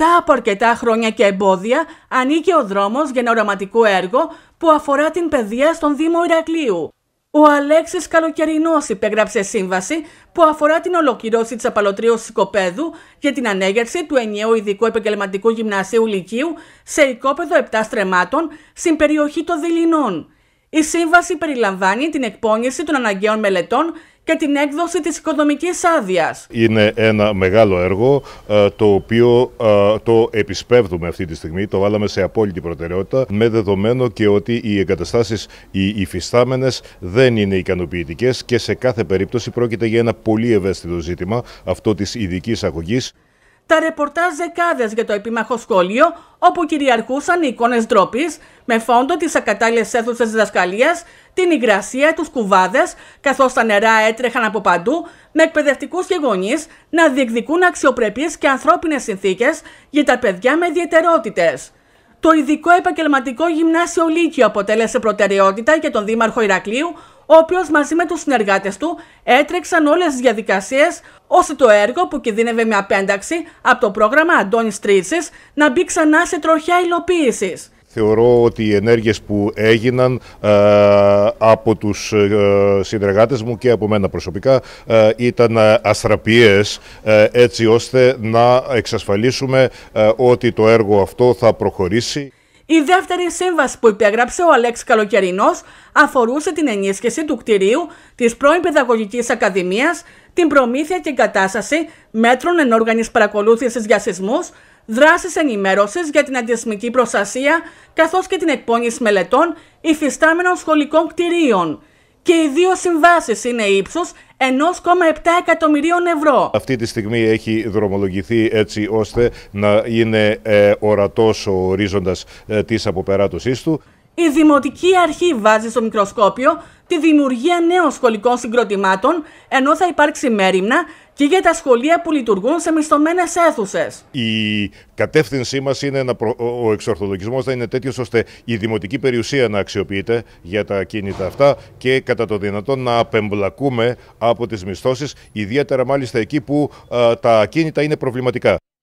Μετά από αρκετά χρόνια και εμπόδια, ανήκει ο δρόμος για ένα οραματικό έργο που αφορά την παιδεία στον Δήμο Ηρακλείου. Ο Αλέξης Καλοκαιρινός υπέγραψε σύμβαση που αφορά την ολοκληρώση της απαλωτρίωσης οικοπαίδου για την ανέγερση του ενιαίου ειδικού επαγγελματικού γυμνασίου Λυκείου σε οικόπεδο 7 στρεμάτων στην περιοχή των Δηληνών. Η σύμβαση περιλαμβάνει την εκπόνηση των αναγκαίων μελετών και την έκδοση της οικονομικής άδειας. Είναι ένα μεγάλο έργο ε, το οποίο ε, το επισπεύδουμε αυτή τη στιγμή, το βάλαμε σε απόλυτη προτεραιότητα με δεδομένο και ότι οι εγκαταστάσεις οι υφιστάμενες δεν είναι ικανοποιητικές και σε κάθε περίπτωση πρόκειται για ένα πολύ ευαίσθητο ζήτημα αυτό της ειδικής αγωγής τα ρεπορτάζ δεκάδες για το επίμαχο σχόλιο όπου κυριαρχούσαν οι εικόνες ντροπή, με φόντο τις ακατάλληλες αίθουσες διδασκαλίας, την υγρασία, τους κουβάδες, καθώς τα νερά έτρεχαν από παντού, με εκπαιδευτικούς και γονείς να διεκδικούν αξιοπρεπεί και ανθρώπινες συνθήκες για τα παιδιά με ιδιαιτερότητες. Το ειδικό επαγγελματικό γυμνάσιο Λύκειο αποτέλεσε προτεραιότητα για τον Δήμαρχο Ηρακλείου, ο οποίος μαζί με τους συνεργάτες του έτρεξαν όλες τις διαδικασίες ώστε το έργο που κινδύνευε με απένταξη από το πρόγραμμα Αντώνη Τρίτσι να μπει ξανά σε τροχιά υλοποίησης. Θεωρώ ότι οι ενέργειες που έγιναν ε, από τους ε, συνεργάτες μου και από μένα προσωπικά ε, ήταν ε, αστραπιές έτσι ώστε να εξασφαλίσουμε ότι το έργο αυτό θα προχωρήσει. Η δεύτερη σύμβαση που υπέγραψε ο Αλέξης Καλοκαιρινός αφορούσε την ενίσχυση του κτηρίου της πρώην Παιδαγωγικής Ακαδημίας, την προμήθεια και εγκατάσταση μέτρων ενόργανης παρακολούθησης για σεισμούς, δράσεις ενημέρωσης για την αντισμική προστασία, καθώς και την εκπόνηση μελετών υφιστάμενων σχολικών κτηρίων. Και οι δύο συμβάσεις είναι ύψου εκατομμυρίων ευρώ. Αυτή τη στιγμή έχει δρομολογηθεί έτσι ώστε να είναι ε, ορατός ο ορίζοντας ε, της αποπεράτωσής του η Δημοτική Αρχή βάζει στο μικροσκόπιο τη δημιουργία νέων σχολικών συγκροτημάτων, ενώ θα υπάρξει μέρημνα και για τα σχολεία που λειτουργούν σε μισθωμένες αίθουσες. Η κατεύθυνσή μας είναι να ο εξορθολογισμό να είναι τέτοιος ώστε η δημοτική περιουσία να αξιοποιείται για τα κίνητα αυτά και κατά το δυνατόν να απεμπλακούμε από τις μισθώσεις, ιδιαίτερα μάλιστα εκεί που τα κίνητα είναι προβληματικά.